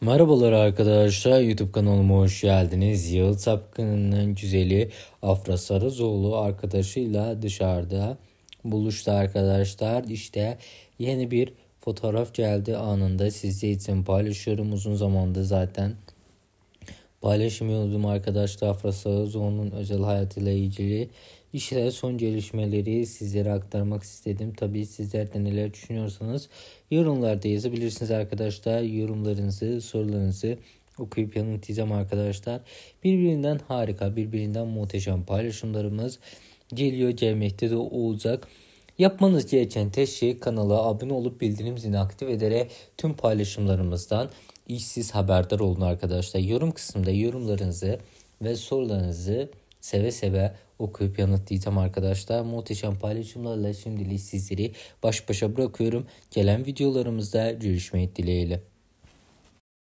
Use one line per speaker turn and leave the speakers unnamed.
Merhabalar arkadaşlar YouTube kanalıma hoş geldiniz. Yağız Sapkın'ın güzeli Afra Sarızoğlu arkadaşıyla dışarıda buluştu arkadaşlar. İşte yeni bir fotoğraf geldi anında sizce için paylaşıyorum uzun zamandır zaten Paylaşmıyordum arkadaşlar Afra Sağızoğlu'nun özel hayatıyla ilgili işte son gelişmeleri sizlere aktarmak istedim. Tabii sizler de neler düşünüyorsanız yorumlarda yazabilirsiniz arkadaşlar. Yorumlarınızı, sorularınızı okuyup yanıtlayacağım arkadaşlar. Birbirinden harika, birbirinden muhteşem paylaşımlarımız geliyor gelmekte de olacak. Yapmanız gereken tek şey kanala abone olup bildirim zilini aktif ederek tüm paylaşımlarımızdan işsiz haberdar olun arkadaşlar. Yorum kısmında yorumlarınızı ve sorularınızı seve seve okuyup yanıtlayacağım arkadaşlar. Muhteşem paylaşımlarla şimdilik sizleri baş başa bırakıyorum. Gelen videolarımızda görüşmek dileğiyle.